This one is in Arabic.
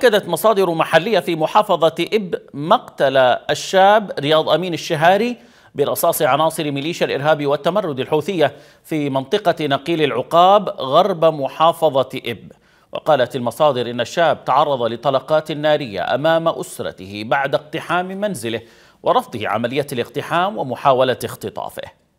أكدت مصادر محلية في محافظة إب مقتل الشاب رياض أمين الشهاري برصاص عناصر ميليشيا الإرهاب والتمرد الحوثية في منطقة نقيل العقاب غرب محافظة إب وقالت المصادر إن الشاب تعرض لطلقات نارية أمام أسرته بعد اقتحام منزله ورفضه عملية الاقتحام ومحاولة اختطافه